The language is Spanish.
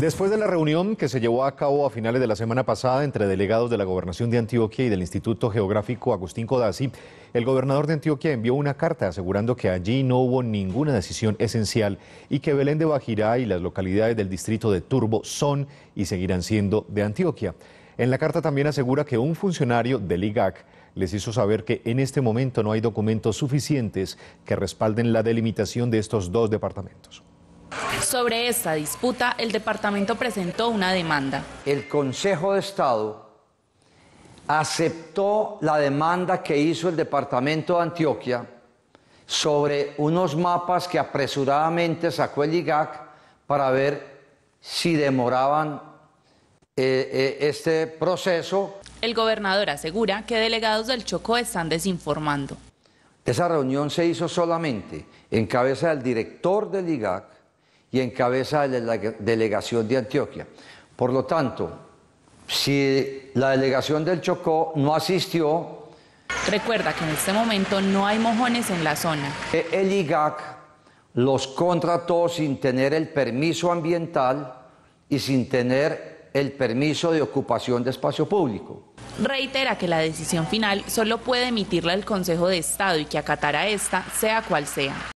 Después de la reunión que se llevó a cabo a finales de la semana pasada entre delegados de la Gobernación de Antioquia y del Instituto Geográfico Agustín Codazzi, el gobernador de Antioquia envió una carta asegurando que allí no hubo ninguna decisión esencial y que Belén de Bajirá y las localidades del distrito de Turbo son y seguirán siendo de Antioquia. En la carta también asegura que un funcionario del IGAC les hizo saber que en este momento no hay documentos suficientes que respalden la delimitación de estos dos departamentos. Sobre esta disputa, el departamento presentó una demanda. El Consejo de Estado aceptó la demanda que hizo el departamento de Antioquia sobre unos mapas que apresuradamente sacó el IGAC para ver si demoraban eh, eh, este proceso. El gobernador asegura que delegados del Chocó están desinformando. Esa reunión se hizo solamente en cabeza del director del IGAC, y en cabeza de la delegación de Antioquia. Por lo tanto, si la delegación del Chocó no asistió... Recuerda que en este momento no hay mojones en la zona. Eh, el IGAC los contrató sin tener el permiso ambiental y sin tener el permiso de ocupación de espacio público. Reitera que la decisión final solo puede emitirla el Consejo de Estado y que acatará esta sea cual sea.